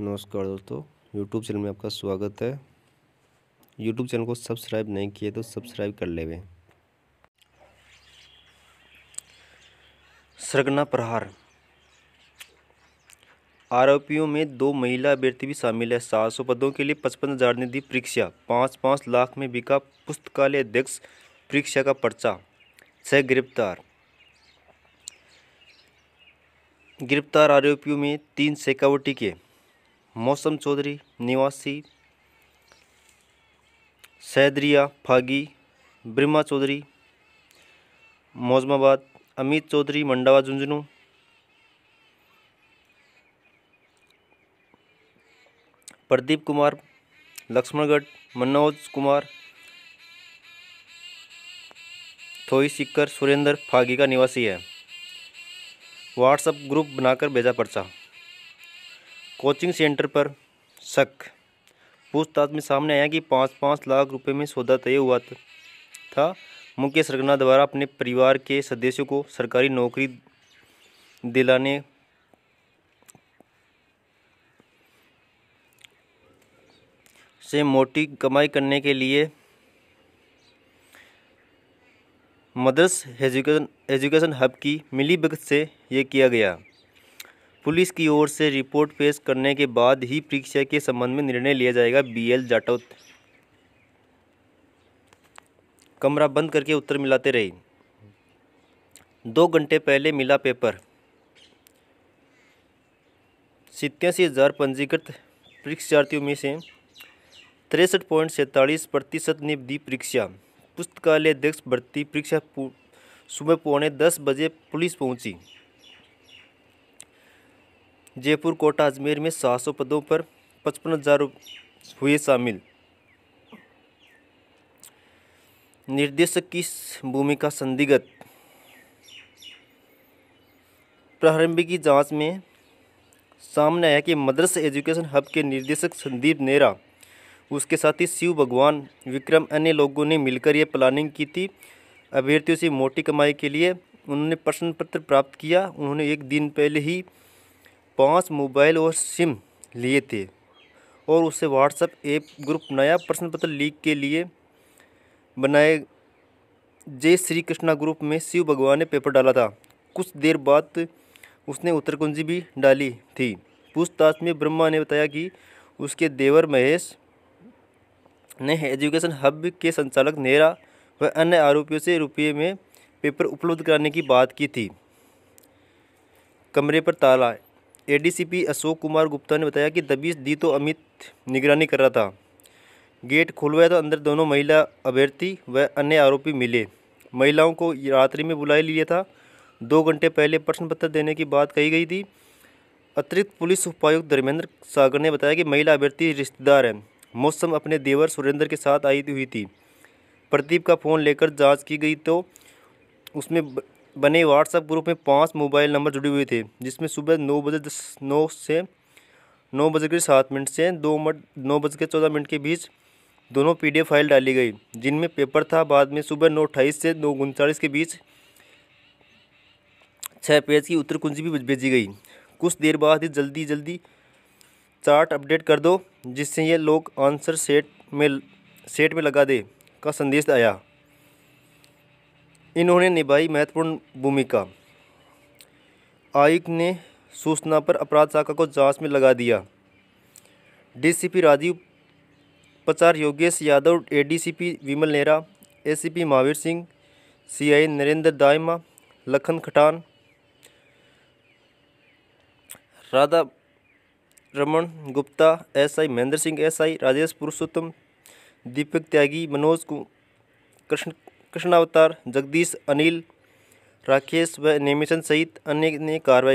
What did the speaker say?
नमस्कार दोस्तों YouTube channel में आपका स्वागत है यूट्यूब चैनल को सब्सक्राइब नहीं किए तो सब्सक्राइब कर ले सरगना प्रहार आरोपियों में दो महिला अभ्यर्थी भी शामिल है सात सौ पदों के लिए पचपन हजार ने दी परीक्षा पाँच पाँच लाख में बिका पुस्तकालय अध्यक्ष परीक्षा का पर्चा छह गिरफ्तार गिरफ्तार आरोपियों में तीन सेकावटी के मौसम चौधरी निवासी सैदरिया फागी ब्रह्मा चौधरी मौजमाबाद अमित चौधरी मंडावा झुंझुनू प्रदीप कुमार लक्ष्मणगढ़ मनोज कुमार थोई सिक्कर सुरेंद्र फागी का निवासी है व्हाट्सएप ग्रुप बनाकर भेजा पर्चा कोचिंग सेंटर पर शक पूछताछ में सामने आया कि पाँच पाँच लाख रुपए में सौदा तय हुआ था मुकेश रगना द्वारा अपने परिवार के सदस्यों को सरकारी नौकरी दिलाने से मोटी कमाई करने के लिए मदर्स एजुकेशन एजुकेशन हब की मिली भगत से ये किया गया पुलिस की ओर से रिपोर्ट पेश करने के बाद ही परीक्षा के संबंध में निर्णय लिया जाएगा बी एल जाटौत कमरा बंद करके उत्तर मिलाते रहे दो घंटे पहले मिला पेपर सितयासी हज़ार पंजीकृत परीक्षार्थियों में से तिरसठ पॉइंट सैंतालीस प्रतिशत ने दी परीक्षा पुस्तकालय अध्यक्ष भर्ती परीक्षा सुबह पौने दस बजे पुलिस पहुंची जयपुर कोटा अजमेर में सात सौ पदों पर पचपन हजार हुए शामिल निर्देशक की भूमिका संदिग्ध प्रारंभिक जांच में सामने आया कि मदरस एजुकेशन हब के निर्देशक संदीप नेहरा उसके साथ ही शिव भगवान विक्रम अन्य लोगों ने मिलकर यह प्लानिंग की थी अभ्यर्थियों से मोटी कमाई के लिए उन्होंने प्रश्न पत्र प्राप्त किया उन्होंने एक दिन पहले ही पाँच मोबाइल और सिम लिए थे और उसे व्हाट्सएप ऐप ग्रुप नया प्रश्न पत्र लीक के लिए बनाए जय श्री कृष्णा ग्रुप में शिव भगवान ने पेपर डाला था कुछ देर बाद उसने उत्तर कुंजी भी डाली थी पूछताछ में ब्रह्मा ने बताया कि उसके देवर महेश ने एजुकेशन हब के संचालक नेहरा व अन्य आरोपियों से रुपये में पेपर उपलब्ध कराने की बात की थी कमरे पर ताला एडीसीपी अशोक कुमार गुप्ता ने बताया कि दबीश दी तो अमित निगरानी कर रहा था गेट खुलवाया तो अंदर दोनों महिला अभ्यर्थी व अन्य आरोपी मिले महिलाओं को रात्रि में बुला लिया था दो घंटे पहले प्रश्न पत्र देने की बात कही गई थी अतिरिक्त पुलिस उपायुक्त धर्मेंद्र सागर ने बताया कि महिला अभ्यर्थी रिश्तेदार हैं मौसम अपने देवर सुरेंद्र के साथ आई हुई थी प्रदीप का फ़ोन लेकर जांच की गई तो उसमें बने व्हाट्सएप ग्रुप में पाँच मोबाइल नंबर जुड़े हुए थे जिसमें सुबह नौ बजे दस नौ से नौ बजे के सात मिनट से दो मिनट नौ बज के चौदह मिनट के बीच दोनों पीडीएफ फाइल डाली गई जिनमें पेपर था बाद में सुबह नौ अट्ठाईस से नौ उनचालीस के बीच छः पेज की उत्तर कुंजी भी भेजी गई कुछ देर बाद ही जल्दी जल्दी चार्ट अपडेट कर दो जिससे ये लोग आंसर सेट में सेट में लगा दे का संदेश आया इन्होंने निभाई महत्वपूर्ण भूमिका आयुक्त ने सूचना पर अपराध शाखा को जांच में लगा दिया DCP Rajeev Pachar Yogesh Yadav ADCP Vimal Nehra ACP Mahavir Singh CI Narendra Dayma Lakhan Khatan Radha Raman Gupta SI Mahendra Singh SI Rajesh Purushottam Deepak Tyagi Manoj Krishna Krishnavatar Jagdish Anil Rakesh व एनिमेशन सहित अन्य ने कार्रवाई